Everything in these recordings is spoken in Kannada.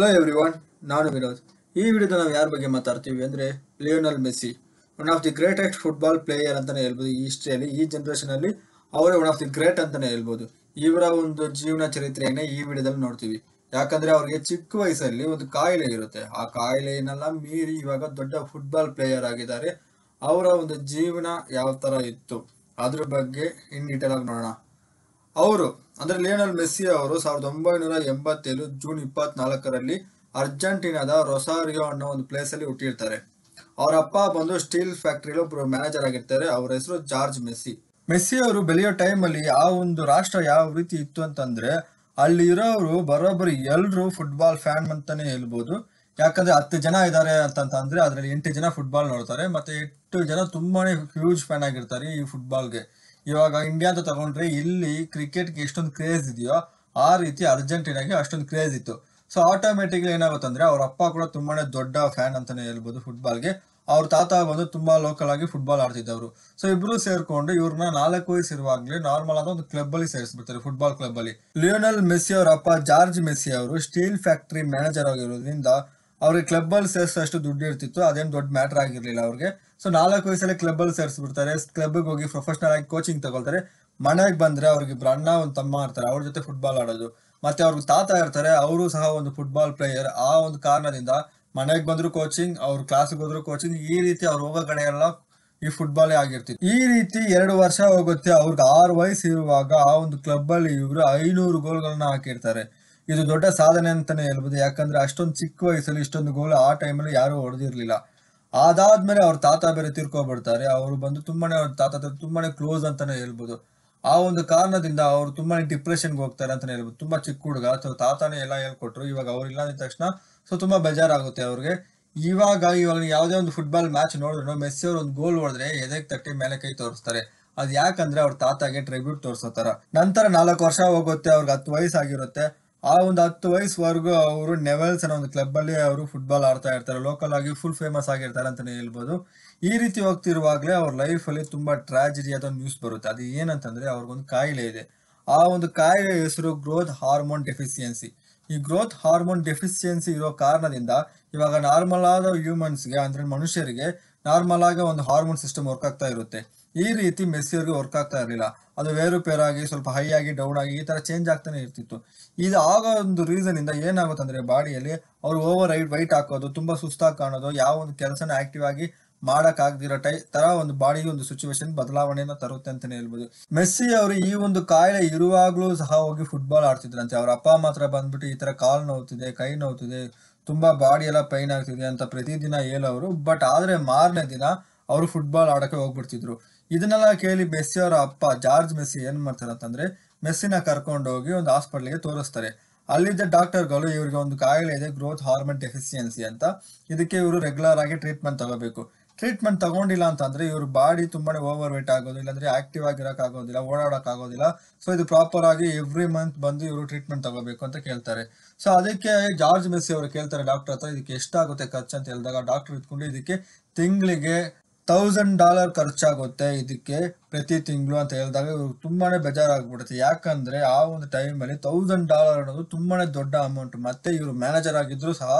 ಹಲೋ ಎವ್ರಿ ಒನ್ ನಾನು ವಿನೋದ್ ಈ ವಿಡಿಯೋದ ನಾವು ಯಾರ ಬಗ್ಗೆ ಮಾತಾಡ್ತೀವಿ ಅಂದ್ರೆ Lionel Messi one of the greatest football player ಅಂತಲೇ ಹೇಳ್ಬೋದು ಈ ಹಿಸ್ಟ್ರಿಯಲ್ಲಿ ಈ ಅಲ್ಲಿ ಅವರೇ ಒನ್ ಆಫ್ ದಿ ಗ್ರೇಟ್ ಅಂತಾನೆ ಹೇಳ್ಬೋದು ಇವರ ಒಂದು ಜೀವನ ಚರಿತ್ರೆಯನ್ನು ಈ ವಿಡಿಯೋದಲ್ಲಿ ನೋಡ್ತೀವಿ ಯಾಕಂದ್ರೆ ಅವರಿಗೆ ಚಿಕ್ಕ ವಯಸ್ಸಲ್ಲಿ ಒಂದು ಕಾಯಿಲೆ ಇರುತ್ತೆ ಆ ಕಾಯಿಲೆಯನ್ನೆಲ್ಲ ಮೀರಿ ಇವಾಗ ದೊಡ್ಡ ಫುಟ್ಬಾಲ್ ಪ್ಲೇಯರ್ ಆಗಿದ್ದಾರೆ ಅವರ ಒಂದು ಜೀವನ ಯಾವ ತರ ಇತ್ತು ಅದ್ರ ಬಗ್ಗೆ ಇನ್ ಆಗಿ ನೋಡೋಣ ಅವರು ಅಂದ್ರೆ ಲಿಯೋನಲ್ ಮೆಸ್ಸಿ ಅವರು ಸಾವಿರದ ಒಂಬೈನೂರ ಎಂಬತ್ತೇಳು ಜೂನ್ ಇಪ್ಪತ್ನಾಲ್ಕರಲ್ಲಿ ಅರ್ಜೆಂಟೀನಾದ ರೊಸಾರಿಯೋ ಅನ್ನೋ ಒಂದು ಪ್ಲೇಸ್ ಅಲ್ಲಿ ಹುಟ್ಟಿರ್ತಾರೆ ಅವರ ಅಪ್ಪ ಬಂದು ಸ್ಟೀಲ್ ಫ್ಯಾಕ್ಟ್ರಿಲಿ ಒಬ್ಬರು ಮ್ಯಾನೇಜರ್ ಆಗಿರ್ತಾರೆ ಅವರ ಹೆಸರು ಜಾರ್ಜ್ ಮೆಸ್ಸಿ ಮೆಸ್ಸಿ ಅವರು ಬೆಳೆಯೋ ಅಲ್ಲಿ ಆ ಒಂದು ರಾಷ್ಟ್ರ ಯಾವ ರೀತಿ ಇತ್ತು ಅಂತಂದ್ರೆ ಅಲ್ಲಿ ಇರೋರು ಬರೋಬ್ಬರಿ ಎಲ್ಲರೂ ಫುಟ್ಬಾಲ್ ಫ್ಯಾನ್ ಅಂತಾನೆ ಹೇಳ್ಬೋದು ಯಾಕಂದ್ರೆ ಹತ್ತು ಜನ ಇದ್ದಾರೆ ಅಂದ್ರೆ ಅದರಲ್ಲಿ ಎಂಟು ಜನ ಫುಟ್ಬಾಲ್ ನೋಡ್ತಾರೆ ಮತ್ತೆ ಎಂಟು ಜನ ತುಂಬಾನೇ ಹ್ಯೂಜ್ ಫ್ಯಾನ್ ಆಗಿರ್ತಾರೆ ಈ ಫುಟ್ಬಾಲ್ಗೆ ಇವಾಗ ಇಂಡಿಯಾ ಅಂತ ತಗೊಂಡ್ರೆ ಇಲ್ಲಿ ಕ್ರಿಕೆಟ್ಗೆ ಎಷ್ಟೊಂದು ಕ್ರೇಜ್ ಇದೆಯೋ ಆ ರೀತಿ ಅರ್ಜೆಂಟೀನಾಗೆ ಅಷ್ಟೊಂದು ಕ್ರೇಜ್ ಇತ್ತು ಸೊ ಆಟೋಮೆಟಿಕ್ಲಿ ಏನಾಗುತ್ತಂದ್ರೆ ಅವ್ರ ಅಪ್ಪ ಕೂಡ ತುಂಬಾನೇ ದೊಡ್ಡ ಫ್ಯಾನ್ ಅಂತಾನೆ ಹೇಳ್ಬೋದು ಫುಟ್ಬಾಲ್ಗೆ ಅವ್ರ ತಾತ ಬಂದು ತುಂಬಾ ಲೋಕಲ್ ಆಗಿ ಫುಟ್ಬಾಲ್ ಆಡ್ತಿದ್ದವರು ಸೊ ಇಬ್ರು ಸೇರ್ಕೊಂಡು ಇವ್ರನ್ನ ನಾಲ್ಕು ಇರುವಾಗ್ಲೇ ನಾರ್ಮಲ್ ಆದ ಒಂದು ಕ್ಲಬ್ ಅಲ್ಲಿ ಸೇರಿಸ್ಬಿಡ್ತಾರೆ ಫುಟ್ಬಾಲ್ ಕ್ಲಬ್ ಅಲ್ಲಿ ಲಿಯೋನಲ್ ಮೆಸ್ಸಿ ಅವರ ಅಪ್ಪ ಜಾರ್ಜ್ ಮೆಸ್ಸಿ ಅವರು ಸ್ಟೀಲ್ ಫ್ಯಾಕ್ಟರಿ ಮ್ಯಾನೇಜರ್ ಆಗಿರೋದ್ರಿಂದ ಅವ್ರಿಗೆ ಕ್ಲಬ್ಬಲ್ಲಿ ಸೇರಿಸೋ ಅಷ್ಟು ದುಡ್ಡು ಇರ್ತಿತ್ತು ಅದೇನು ದೊಡ್ಡ ಮ್ಯಾಟರ್ ಆಗಿರ್ಲಿಲ್ಲ ಅವ್ರಿಗೆ ಸೊ ನಾಲ್ಕು ಕ್ಲಬ್ ಅಲ್ಲಿ ಸೇರಿಸ್ಬಿಡ್ತಾರೆ ಕ್ಲಬ್ಗೆ ಹೋಗಿ ಪ್ರೊಫೆಷನಲ್ ಆಗಿ ಕೋಚಿಂಗ್ ತಗೊಳ್ತಾರೆ ಮನೆಗೆ ಬಂದ್ರೆ ಅವ್ರಿಗೆ ಬ್ರಣ್ಣ ಅಣ್ಣ ಒಂದು ತಮ್ಮ ಇರ್ತಾರೆ ಅವ್ರ ಜೊತೆ ಫುಟ್ಬಾಲ್ ಆಡೋದು ಮತ್ತೆ ಅವ್ರಿಗೆ ತಾತ ಇರ್ತಾರೆ ಅವರು ಸಹ ಒಂದು ಫುಟ್ಬಾಲ್ ಪ್ಲೇಯರ್ ಆ ಒಂದು ಕಾರಣದಿಂದ ಮನೆಗೆ ಬಂದ್ರು ಕೋಚಿಂಗ್ ಅವ್ರ ಕ್ಲಾಸ್ಗೆ ಹೋದ್ರು ಕೋಚಿಂಗ್ ಈ ರೀತಿ ಅವ್ರು ಹೋಗೋ ಕಡೆ ಎಲ್ಲ ಈ ಫುಟ್ಬಾಲೇ ಆಗಿರ್ತಿತ್ತು ಈ ರೀತಿ ಎರಡು ವರ್ಷ ಹೋಗುತ್ತೆ ಅವ್ರಿಗೆ ಆರು ವಯಸ್ಸು ಇರುವಾಗ ಆ ಒಂದು ಕ್ಲಬ್ ಅಲ್ಲಿ ಇವರು ಐನೂರು ಗೋಲ್ಗಳನ್ನ ಹಾಕಿರ್ತಾರೆ ಇದು ದೊಡ್ಡ ಸಾಧನೆ ಅಂತಾನೆ ಹೇಳ್ಬೋದು ಯಾಕಂದ್ರೆ ಅಷ್ಟೊಂದು ಚಿಕ್ಕ ವಯಸ್ಸಲ್ಲಿ ಇಷ್ಟೊಂದು ಗೋಲ್ ಆ ಟೈಮಲ್ಲಿ ಯಾರು ಹೊಡೆದಿರ್ಲಿಲ್ಲ ಅದಾದ್ಮೇಲೆ ಅವ್ರ ತಾತ ಬೇರೆ ತಿರ್ಕೊಬಿಡ್ತಾರೆ ಅವರು ಬಂದು ತುಂಬಾನೇ ಅವ್ರ ತಾತ ತುಂಬಾನೇ ಕ್ಲೋಸ್ ಅಂತಾನೆ ಹೇಳ್ಬೋದು ಆ ಒಂದು ಕಾರಣದಿಂದ ಅವ್ರು ತುಂಬಾನೇ ಡಿಪ್ರೆಷನ್ಗೆ ಹೋಗ್ತಾರೆ ಅಂತಾನೆ ಹೇಳ್ಬೋದು ತುಂಬಾ ಚಿಕ್ಕ ಹುಡುಗ ಅಥವಾ ತಾತಾನೇ ಎಲ್ಲ ಹೇಳ್ಕೊಟ್ರು ಇವಾಗ ಇಲ್ಲ ಅಂದ ತಕ್ಷಣ ಸೊ ತುಂಬಾ ಬೇಜಾರಾಗುತ್ತೆ ಅವ್ರಿಗೆ ಇವಾಗ ಇವಾಗ ಯಾವುದೇ ಒಂದು ಫುಟ್ಬಾಲ್ ಮ್ಯಾಚ್ ನೋಡಿದ್ರು ಮೆಸ್ಸಿ ಅವ್ರು ಒಂದು ಗೋಲ್ ಹೊಡೆದ್ರೆ ಎದೆಗೆ ತಟ್ಟಿ ಮೇಲೆ ಕೈ ತೋರಿಸ್ತಾರೆ ಅದ್ ಯಾಕಂದ್ರೆ ಅವ್ರ ತಾತಾಗೆ ಟ್ರಿಬ್ಯೂಟ್ ತೋರಿಸೋತಾರ ನಂತರ ನಾಲ್ಕು ವರ್ಷ ಹೋಗುತ್ತೆ ಅವ್ರಿಗೆ ಹತ್ತು ವಯಸ್ಸಾಗಿರುತ್ತೆ ಆ ಒಂದು ಹತ್ತು ವಯಸ್ಸುವರೆಗೂ ಅವರು ನೆವೆಲ್ಸ್ ಅನ್ನೋ ಒಂದು ಕ್ಲಬ್ ಅಲ್ಲಿ ಅವರು ಫುಟ್ಬಾಲ್ ಆಡ್ತಾ ಇರ್ತಾರೆ ಲೋಕಲ್ ಆಗಿ ಫುಲ್ ಫೇಮಸ್ ಆಗಿರ್ತಾರೆ ಅಂತಲೇ ಹೇಳ್ಬೋದು ಈ ರೀತಿ ಹೋಗ್ತಿರುವಾಗಲೇ ಅವ್ರ ಲೈಫ್ ಅಲ್ಲಿ ತುಂಬಾ ಟ್ರಾಜಿಡಿ ಅದೊಂದು ನ್ಯೂಸ್ ಬರುತ್ತೆ ಅದು ಏನಂತಂದ್ರೆ ಅವ್ರಿಗೊಂದು ಕಾಯಿಲೆ ಇದೆ ಆ ಒಂದು ಕಾಯಿಲೆ ಹೆಸರು ಗ್ರೋತ್ ಹಾರ್ಮೋನ್ ಡೆಫಿಸಿಯನ್ಸಿ ಈ ಗ್ರೋತ್ ಹಾರ್ಮೋನ್ ಡೆಫಿಸಿಯನ್ಸಿ ಇರೋ ಕಾರಣದಿಂದ ಇವಾಗ ನಾರ್ಮಲ್ ಆದ ಹ್ಯೂಮನ್ಸ್ಗೆ ಅಂದ್ರೆ ಮನುಷ್ಯರಿಗೆ ನಾರ್ಮಲ್ ಆಗಿ ಒಂದು ಹಾರ್ಮೋನ್ ಸಿಸ್ಟಮ್ ವರ್ಕ್ ಆಗ್ತಾ ಇರುತ್ತೆ ಈ ರೀತಿ ಮೆಸ್ಸಿಯವ್ರಿಗೆ ವರ್ಕ್ ಆಗ್ತಾ ಇರಲಿಲ್ಲ ಅದು ವೇರು ಸ್ವಲ್ಪ ಹೈ ಆಗಿ ಡೌನ್ ಆಗಿ ಈ ತರ ಚೇಂಜ್ ಆಗ್ತಾನೆ ಇರ್ತಿತ್ತು ಇದು ಆಗೋ ಒಂದು ರೀಸನ್ ಇಂದ ಏನಾಗುತ್ತೆ ಅಂದ್ರೆ ಬಾಡಿಯಲ್ಲಿ ಅವರು ಓವರ್ ಐಟ್ ವೈಟ್ ಹಾಕೋದು ತುಂಬಾ ಸುಸ್ತಾಗಿ ಕಾಣೋದು ಯಾವ ಒಂದು ಕೆಲಸನ ಆಕ್ಟಿವ್ ಆಗಿ ಆಗದಿರೋ ಟೈ ತರ ಒಂದು ಬಾಡಿ ಒಂದು ಸಿಚುವೇಶನ್ ಬದಲಾವಣೆಯನ್ನ ತರುತ್ತೆ ಅಂತಾನೆ ಹೇಳ್ಬೋದು ಮೆಸ್ಸಿ ಅವರು ಈ ಒಂದು ಕಾಯಿಲೆ ಇರುವಾಗಲೂ ಸಹ ಹೋಗಿ ಫುಟ್ಬಾಲ್ ಆಡ್ತಿದ್ರಂತೆ ಅವ್ರ ಅಪ್ಪ ಮಾತ್ರ ಬಂದ್ಬಿಟ್ಟು ಈ ತರ ಕಾಲು ನೋವುತ್ತಿದೆ ಕೈ ನೋವುತ್ತಿದೆ ತುಂಬಾ ಬಾಡಿ ಎಲ್ಲ ಪೈನ್ ಆಗ್ತಿದೆ ಅಂತ ಪ್ರತಿದಿನ ಹೇಳೋರು ಬಟ್ ಆದ್ರೆ ಮಾರನೇ ದಿನ ಅವರು ಫುಟ್ಬಾಲ್ ಆಡಕ್ಕೆ ಹೋಗ್ಬಿಡ್ತಿದ್ರು ಇದನ್ನೆಲ್ಲ ಕೇಳಿ ಮೆಸ್ಸಿ ಅವರ ಅಪ್ಪ ಜಾರ್ಜ್ ಮೆಸ್ಸಿ ಏನ್ ಮಾಡ್ತಾರೆ ಮೆಸ್ಸಿನ ಮೆಸ್ಸಿನ ಹೋಗಿ ಒಂದು ಹಾಸ್ಪಿಟ್ಲಿಗೆ ತೋರಿಸ್ತಾರೆ ಅಲ್ಲಿದ್ದ ಡಾಕ್ಟರ್ಗಳು ಇವರಿಗೆ ಒಂದು ಕಾಯಿಲೆ ಇದೆ ಗ್ರೋತ್ ಹಾರ್ಮೋನ್ ಡೆಫಿಸಿಯನ್ಸಿ ಅಂತ ಇದಕ್ಕೆ ಇವರು ರೆಗ್ಯುಲರ್ ಆಗಿ ಟ್ರೀಟ್ಮೆಂಟ್ ತಗೋಬೇಕು ಟ್ರೀಟ್ಮೆಂಟ್ ತಗೊಂಡಿಲ್ಲ ಅಂತಂದ್ರೆ ಇವ್ರ ಬಾಡಿ ತುಂಬಾನೇ ಓವರ್ ವೇಟ್ ಆಗೋದು ಇಲ್ಲಾಂದ್ರೆ ಆಕ್ಟಿವ್ ಆಗಿರಕ್ ಆಗೋದಿಲ್ಲ ಓಡಾಡಕ್ ಆಗೋದಿಲ್ಲ ಸೊ ಇದು ಪ್ರಾಪರ್ ಆಗಿ ಎವ್ರಿ ಮಂತ್ ಬಂದು ಇವರು ಟ್ರೀಟ್ಮೆಂಟ್ ತಗೋಬೇಕು ಅಂತ ಕೇಳ್ತಾರೆ ಸೊ ಅದಕ್ಕೆ ಜಾರ್ಜ್ ಮೆಸ್ಸಿ ಅವರು ಕೇಳ್ತಾರೆ ಡಾಕ್ಟರ್ ಹತ್ರ ಇದಕ್ಕೆ ಎಷ್ಟಾಗುತ್ತೆ ಖರ್ಚು ಅಂತ ಹೇಳಿದಾಗ ಡಾಕ್ಟರ್ ಇದ್ಕೊಂಡು ಇದಕ್ಕೆ ತಿಂಗಳಿಗೆ ತೌಸಂಡ್ ಡಾಲರ್ ಖರ್ಚಾಗುತ್ತೆ ಇದಕ್ಕೆ ಪ್ರತಿ ತಿಂಗಳು ಅಂತ ಹೇಳಿದಾಗ ಇವರು ತುಂಬಾನೇ ಬೇಜಾರಾಗ್ಬಿಡುತ್ತೆ ಯಾಕಂದ್ರೆ ಆ ಒಂದು ಟೈಮಲ್ಲಿ ತೌಸಂಡ್ ಡಾಲರ್ ಅನ್ನೋದು ತುಂಬಾನೇ ದೊಡ್ಡ ಅಮೌಂಟ್ ಮತ್ತೆ ಇವರು ಮ್ಯಾನೇಜರ್ ಆಗಿದ್ರು ಸಹ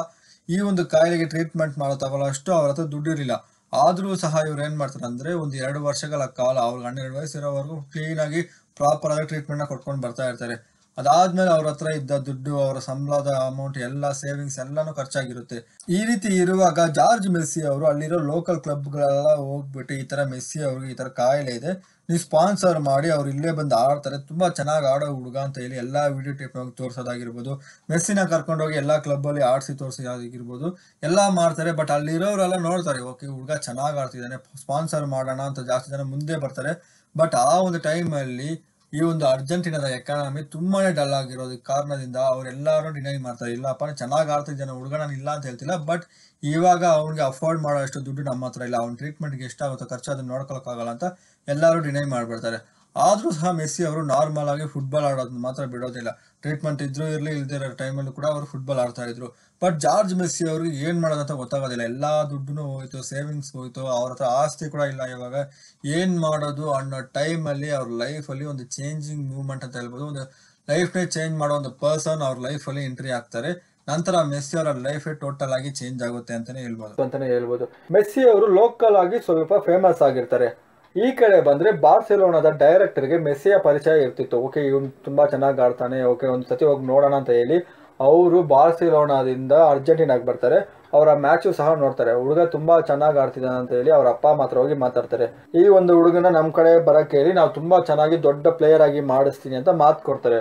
ಈ ಒಂದು ಕಾಯಿಲೆಗೆ ಟ್ರೀಟ್ಮೆಂಟ್ ಮಾಡೋ ತಗೊಳ್ಳೋ ಅಷ್ಟು ಅವ್ರ ಹತ್ರ ದುಡ್ಡಿರಲಿಲ್ಲ ಆದ್ರೂ ಸಹ ಇವ್ರು ಏನ್ ಮಾಡ್ತಾರೆ ಅಂದ್ರೆ ಒಂದು ಎರಡು ವರ್ಷಗಳ ಕಾಲ ಅವ್ರಿಗೆ ಹನ್ನೆರಡು ವಯಸ್ಸಿರೋವರೆಗೂ ಆಗಿ ಟ್ರೀಟ್ಮೆಂಟ್ ನ ಕೊಟ್ಕೊಂಡು ಬರ್ತಾ ಇರ್ತಾರೆ ಅದಾದ್ಮೇಲೆ ಅವ್ರ ಹತ್ರ ಇದ್ದ ದುಡ್ಡು ಅವರ ಸಂಬಳದ ಅಮೌಂಟ್ ಎಲ್ಲ ಸೇವಿಂಗ್ಸ್ ಎಲ್ಲಾನು ಖರ್ಚಾಗಿರುತ್ತೆ ಈ ರೀತಿ ಇರುವಾಗ ಜಾರ್ಜ್ ಮೆಸ್ಸಿ ಅವರು ಅಲ್ಲಿರೋ ಲೋಕಲ್ ಕ್ಲಬ್ಗಳೆಲ್ಲ ಹೋಗ್ಬಿಟ್ಟು ಈ ತರ ಮೆಸ್ಸಿ ಅವ್ರಿಗೆ ಈ ತರ ಕಾಯಿಲೆ ಇದೆ ನೀವು ಸ್ಪಾನ್ಸರ್ ಮಾಡಿ ಅವ್ರು ಇಲ್ಲೇ ಬಂದು ಆಡ್ತಾರೆ ತುಂಬಾ ಚೆನ್ನಾಗಿ ಆಡೋ ಹುಡುಗ ಅಂತ ಹೇಳಿ ಎಲ್ಲ ವಿಡಿಯೋ ಹೋಗಿ ತೋರಿಸೋದಾಗಿರ್ಬೋದು ಮೆಸ್ಸಿನ ಕರ್ಕೊಂಡೋಗಿ ಕ್ಲಬ್ ಅಲ್ಲಿ ಆಡಿಸಿ ತೋರಿಸೋದಾಗಿರ್ಬೋದು ಎಲ್ಲಾ ಮಾಡ್ತಾರೆ ಬಟ್ ಅಲ್ಲಿರೋರೆಲ್ಲ ನೋಡ್ತಾರೆ ಓಕೆ ಹುಡುಗ ಚೆನ್ನಾಗಿ ಆಡ್ತಿದ್ದಾನೆ ಸ್ಪಾನ್ಸರ್ ಮಾಡೋಣ ಅಂತ ಜಾಸ್ತಿ ಜನ ಮುಂದೆ ಬರ್ತಾರೆ ಬಟ್ ಆ ಒಂದು ಟೈಮಲ್ಲಿ ಈ ಒಂದು ಅರ್ಜೆಂಟೀನಾದ ಎಕಾನಮಿ ತುಂಬಾನೇ ಡಲ್ ಆಗಿರೋದು ಕಾರಣದಿಂದ ಅವರೆಲ್ಲರೂ ಡಿನೈ ಮಾಡ್ತಾರೆ ಇಲ್ಲಪ್ಪ ಚೆನ್ನಾಗಿ ಆಡ್ತಿದ್ದಾನೆ ಜನ ನಾನು ಇಲ್ಲ ಅಂತ ಹೇಳ್ತಿಲ್ಲ ಬಟ್ ಇವಾಗ ಅವ್ನಿಗೆ ಅಫೋರ್ಡ್ ಮಾಡೋ ಅಷ್ಟು ದುಡ್ಡು ನಮ್ಮ ಹತ್ರ ಇಲ್ಲ ಅವ್ನ ಟ್ರೀಟ್ಮೆಂಟ್ಗೆ ಎಷ್ಟಾಗುತ್ತೋ ಖರ್ಚು ಅದನ್ನ ನೋಡ್ಕೊಳಕ್ಕಾಗಲ್ಲ ಅಂತ ಎಲ್ಲರೂ ಡಿನೈ ಮಾಡ್ಬಿಡ್ತಾರೆ ಆದರೂ ಸಹ ಮೆಸ್ಸಿ ಅವರು ನಾರ್ಮಲ್ ಆಗಿ ಫುಟ್ಬಾಲ್ ಆಡೋದನ್ನ ಮಾತ್ರ ಬಿಡೋದಿಲ್ಲ ಟ್ರೀಟ್ಮೆಂಟ್ ಇದ್ರೂ ಇರಲಿ ಟೈಮ್ ಟೈಮಲ್ಲೂ ಕೂಡ ಅವರು ಫುಟ್ಬಾಲ್ ಆಡ್ತಾ ಇದ್ರು ಬಟ್ ಜಾರ್ಜ್ ಮೆಸ್ಸಿ ಅವ್ರಿಗೆ ಏನ್ ಮಾಡೋದಂತ ಗೊತ್ತಾಗೋದಿಲ್ಲ ಎಲ್ಲಾ ದುಡ್ಡು ಹೋಯ್ತು ಸೇವಿಂಗ್ಸ್ ಹೋಯ್ತು ಅವ್ರ ಹತ್ರ ಆಸ್ತಿ ಕೂಡ ಇಲ್ಲ ಇವಾಗ ಏನ್ ಮಾಡೋದು ಅನ್ನೋ ಟೈಮ್ ಅಲ್ಲಿ ಅವ್ರ ಲೈಫ್ ಅಲ್ಲಿ ಒಂದು ಚೇಂಜಿಂಗ್ ಮೂವ್ಮೆಂಟ್ ಅಂತ ಹೇಳ್ಬೋದು ಒಂದು ನೇ ಚೇಂಜ್ ಮಾಡೋ ಒಂದು ಪರ್ಸನ್ ಅವ್ರ ಅಲ್ಲಿ ಎಂಟ್ರಿ ಆಗ್ತಾರೆ ನಂತರ ಮೆಸ್ಸಿ ಅವರ ಲೈಫ್ ಟೋಟಲ್ ಆಗಿ ಚೇಂಜ್ ಆಗುತ್ತೆ ಅಂತಾನೆ ಹೇಳ್ಬೋದು ಅಂತಾನೆ ಹೇಳ್ಬೋದು ಮೆಸ್ಸಿ ಅವರು ಲೋಕಲ್ ಆಗಿ ಸ್ವಲ್ಪ ಫೇಮಸ್ ಆಗಿರ್ತಾರೆ ಈ ಕಡೆ ಬಂದ್ರೆ ಬಾರ್ಸೆಲೋನಾದ ಗೆ ಮೆಸ್ಸಿಯ ಪರಿಚಯ ಇರ್ತಿತ್ತು ಓಕೆ ಇವನು ತುಂಬಾ ಚೆನ್ನಾಗಿ ಆಡ್ತಾನೆ ಓಕೆ ಒಂದು ಸತಿ ಹೋಗಿ ನೋಡೋಣ ಅಂತ ಹೇಳಿ ಅವರು ಬಾರ್ಸಿಲೋನಾದಿಂದ ಅರ್ಜೆಂಟೀನಾಗ್ ಬರ್ತಾರೆ ಅವರ ಮ್ಯಾಚು ಸಹ ನೋಡ್ತಾರೆ ಹುಡುಗ ತುಂಬಾ ಚೆನ್ನಾಗಿ ಆಡ್ತಿದ್ದಾನೆ ಅಂತ ಹೇಳಿ ಅವರ ಅಪ್ಪ ಮಾತ್ರ ಹೋಗಿ ಮಾತಾಡ್ತಾರೆ ಈ ಒಂದು ಹುಡುಗನ ನಮ್ಮ ಕಡೆ ಬರಕ್ಕೆ ಹೇಳಿ ನಾವು ತುಂಬಾ ಚೆನ್ನಾಗಿ ದೊಡ್ಡ ಪ್ಲೇಯರ್ ಆಗಿ ಮಾಡಿಸ್ತೀನಿ ಅಂತ ಮಾತು ಕೊಡ್ತಾರೆ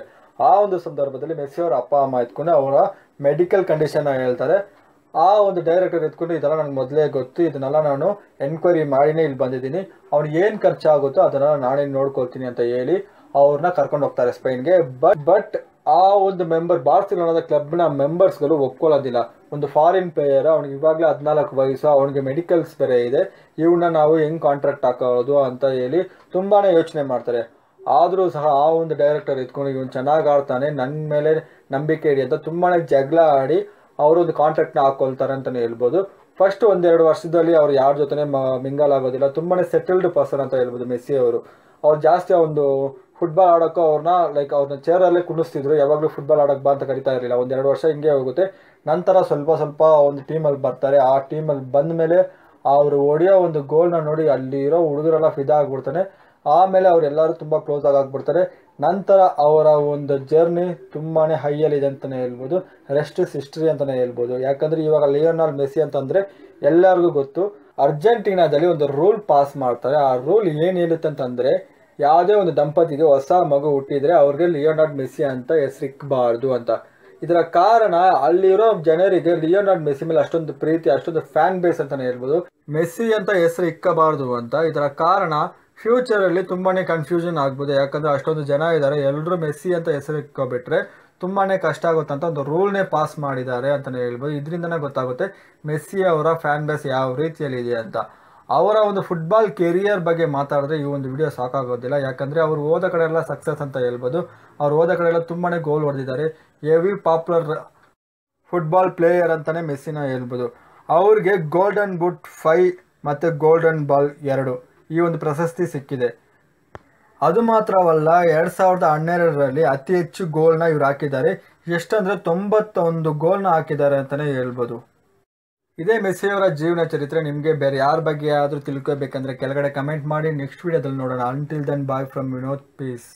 ಆ ಒಂದು ಸಂದರ್ಭದಲ್ಲಿ ಮೆಸ್ಸಿ ಅವರ ಅಪ್ಪ ಅಮ್ಮ ಇದ್ಕೊಂಡು ಅವರ ಮೆಡಿಕಲ್ ಕಂಡೀಷನ್ ಹೇಳ್ತಾರೆ ಆ ಒಂದು ಡೈರೆಕ್ಟರ್ ಎತ್ಕೊಂಡು ಇದೆಲ್ಲ ನನಗೆ ಮೊದಲೇ ಗೊತ್ತು ಇದನ್ನೆಲ್ಲ ನಾನು ಎನ್ಕ್ವೈರಿ ಮಾಡಿನೇ ಇಲ್ಲಿ ಬಂದಿದ್ದೀನಿ ಅವ್ನು ಏನು ಖರ್ಚಾಗುತ್ತೋ ಅದನ್ನೆಲ್ಲ ನಾನೇ ನೋಡ್ಕೊಳ್ತೀನಿ ಅಂತ ಹೇಳಿ ಅವ್ರನ್ನ ಕರ್ಕೊಂಡು ಹೋಗ್ತಾರೆ ಸ್ಪೈನ್ಗೆ ಬಟ್ ಬಟ್ ಆ ಒಂದು ಮೆಂಬರ್ ಬಾರ್ಸಿಲೋನಾದ ಕ್ಲಬ್ನ ಮೆಂಬರ್ಸ್ಗಳು ಒಪ್ಕೊಳ್ಳೋದಿಲ್ಲ ಒಂದು ಫಾರಿನ್ ಪ್ಲೇಯರ್ ಅವ್ನಿಗೆ ಇವಾಗಲೇ ಹದಿನಾಲ್ಕು ವಯಸ್ಸು ಅವನಿಗೆ ಮೆಡಿಕಲ್ಸ್ ಬೇರೆ ಇದೆ ಇವನ್ನ ನಾವು ಹೆಂಗೆ ಕಾಂಟ್ರಾಕ್ಟ್ ಹಾಕೋದು ಅಂತ ಹೇಳಿ ತುಂಬಾ ಯೋಚನೆ ಮಾಡ್ತಾರೆ ಆದರೂ ಸಹ ಆ ಒಂದು ಡೈರೆಕ್ಟರ್ ಇದ್ಕೊಂಡು ಇವನು ಚೆನ್ನಾಗಿ ಆಡ್ತಾನೆ ನನ್ನ ಮೇಲೆ ನಂಬಿಕೆ ಇಡಿ ಅಂತ ತುಂಬಾ ಜಗಳ ಆಡಿ ಅವರು ಒಂದು ನ ಹಾಕೊಳ್ತಾರೆ ಅಂತಲೇ ಹೇಳ್ಬೋದು ಫಸ್ಟ್ ಒಂದೆರಡು ವರ್ಷದಲ್ಲಿ ಅವ್ರು ಯಾರ ಜೊತೆ ಮಿಂಗಲ್ ಆಗೋದಿಲ್ಲ ತುಂಬಾ ಸೆಟಲ್ಡ್ ಪರ್ಸನ್ ಅಂತ ಹೇಳ್ಬೋದು ಮೆಸ್ಸಿ ಅವರು ಅವ್ರು ಜಾಸ್ತಿ ಒಂದು ಫುಟ್ಬಾಲ್ ಆಡೋಕ್ಕೂ ಅವ್ರನ್ನ ಲೈಕ್ ಅವ್ರನ್ನ ಚೇರಲ್ಲೇ ಕುಣಿಸ್ತಿದ್ರು ಯಾವಾಗಲೂ ಫುಟ್ಬಾಲ್ ಆಡೋಕ್ಕೆ ಬಾ ಅಂತ ಕರಿತಾ ಇರಲಿಲ್ಲ ಒಂದೆರಡು ವರ್ಷ ಹಿಂಗೆ ಹೋಗುತ್ತೆ ನಂತರ ಸ್ವಲ್ಪ ಸ್ವಲ್ಪ ಒಂದು ಟೀಮಲ್ಲಿ ಬರ್ತಾರೆ ಆ ಟೀಮಲ್ಲಿ ಬಂದ ಮೇಲೆ ಅವರು ಓಡಿಯೋ ಒಂದು ಗೋಲ್ನ ನೋಡಿ ಅಲ್ಲಿರೋ ಹುಡುಗರೆಲ್ಲ ಫಿದಾ ಆಗ್ಬಿಡ್ತಾನೆ ಆಮೇಲೆ ಅವರೆಲ್ಲರೂ ತುಂಬ ಕ್ಲೋಸ್ ಆಗಿ ಆಗ್ಬಿಡ್ತಾರೆ ನಂತರ ಅವರ ಒಂದು ಜರ್ನಿ ತುಂಬಾ ಹೈಯಲ್ಲಿದೆ ಅಂತಲೇ ಹೇಳ್ಬೋದು ರೆಸ್ಟ್ ಹಿಸ್ಟ್ರಿ ಅಂತಲೇ ಹೇಳ್ಬೋದು ಯಾಕಂದರೆ ಇವಾಗ ಲಿಯೋನಾಲ್ ಮೆಸ್ಸಿ ಅಂತಂದರೆ ಎಲ್ಲರಿಗೂ ಗೊತ್ತು ಅರ್ಜೆಂಟೀನಾದಲ್ಲಿ ಒಂದು ರೂಲ್ ಪಾಸ್ ಮಾಡ್ತಾರೆ ಆ ರೂಲ್ ಏನು ಹೇಳುತ್ತೆ ಅಂತಂದರೆ ಯಾವುದೇ ಒಂದು ದಂಪತಿಗೆ ಹೊಸ ಮಗು ಹುಟ್ಟಿದರೆ ಅವ್ರಿಗೆ ಲಿಯೋನಾರ್ಡ್ ಮೆಸ್ಸಿ ಅಂತ ಹೆಸರಿಕ್ಬಾರ್ದು ಅಂತ ಇದರ ಕಾರಣ ಅಲ್ಲಿರೋ ಜನರಿಗೆ ಲಿಯೋನಾರ್ಡ್ ಮೆಸ್ಸಿ ಮೇಲೆ ಅಷ್ಟೊಂದು ಪ್ರೀತಿ ಅಷ್ಟೊಂದು ಫ್ಯಾನ್ ಬೇಸ್ ಅಂತಲೇ ಹೇಳ್ಬೋದು ಮೆಸ್ಸಿ ಅಂತ ಹೆಸರು ಇಕ್ಕಬಾರ್ದು ಅಂತ ಇದರ ಕಾರಣ ಫ್ಯೂಚರಲ್ಲಿ ತುಂಬಾ ಕನ್ಫ್ಯೂಷನ್ ಆಗ್ಬೋದು ಯಾಕಂದರೆ ಅಷ್ಟೊಂದು ಜನ ಇದ್ದಾರೆ ಎಲ್ಲರೂ ಮೆಸ್ಸಿ ಅಂತ ಹೆಸರಿಟ್ಕೊಬಿಟ್ರೆ ತುಂಬಾ ಕಷ್ಟ ಆಗುತ್ತೆ ಅಂತ ಒಂದು ರೂಲ್ನೇ ಪಾಸ್ ಮಾಡಿದ್ದಾರೆ ಅಂತಲೇ ಹೇಳ್ಬೋದು ಇದರಿಂದನೇ ಗೊತ್ತಾಗುತ್ತೆ ಮೆಸ್ಸಿ ಅವರ ಫ್ಯಾನ್ ಬೇಸ್ ಯಾವ ರೀತಿಯಲ್ಲಿದೆ ಅಂತ ಅವರ ಒಂದು ಫುಟ್ಬಾಲ್ ಕೆರಿಯರ್ ಬಗ್ಗೆ ಮಾತಾಡಿದ್ರೆ ಈ ಒಂದು ವಿಡಿಯೋ ಸಾಕಾಗೋದಿಲ್ಲ ಯಾಕಂದರೆ ಅವರು ಹೋದ ಕಡೆ ಎಲ್ಲ ಸಕ್ಸಸ್ ಅಂತ ಹೇಳ್ಬೋದು ಅವ್ರು ಹೋದ ಕಡೆ ಎಲ್ಲ ತುಂಬಾ ಗೋಲ್ ಹೊಡೆದಿದ್ದಾರೆ ಎವಿ ಪಾಪ್ಯುಲರ್ ಫುಟ್ಬಾಲ್ ಪ್ಲೇಯರ್ ಅಂತಲೇ ಮೆಸ್ಸಿನ ಹೇಳ್ಬೋದು ಅವ್ರಿಗೆ ಗೋಲ್ಡನ್ ಬುಟ್ ಫೈ ಮತ್ತು ಗೋಲ್ಡನ್ ಬಾಲ್ ಎರಡು ಈ ಒಂದು ಪ್ರಶಸ್ತಿ ಸಿಕ್ಕಿದೆ ಅದು ಮಾತ್ರವಲ್ಲ ಎರಡು ಸಾವಿರದ ಹನ್ನೆರಡರಲ್ಲಿ ಅತಿ ಹೆಚ್ಚು ಗೋಲ್ನ ಇವ್ರು ಹಾಕಿದ್ದಾರೆ ಎಷ್ಟಂದ್ರೆ ತೊಂಬತ್ತೊಂದು ಗೋಲ್ನ ಹಾಕಿದ್ದಾರೆ ಅಂತಲೇ ಹೇಳ್ಬೋದು ಇದೇ ಮೆಸ್ಸಿಯವರ ಜೀವನ ಚರಿತ್ರೆ ನಿಮಗೆ ಬೇರೆ ಯಾರ ಬಗ್ಗೆ ಆದರೂ ತಿಳ್ಕೋಬೇಕಂದ್ರೆ ಕೆಳಗಡೆ ಕಮೆಂಟ್ ಮಾಡಿ ನೆಕ್ಸ್ಟ್ ವೀಡಿಯೋದಲ್ಲಿ ನೋಡೋಣ until then bye from Vinod piece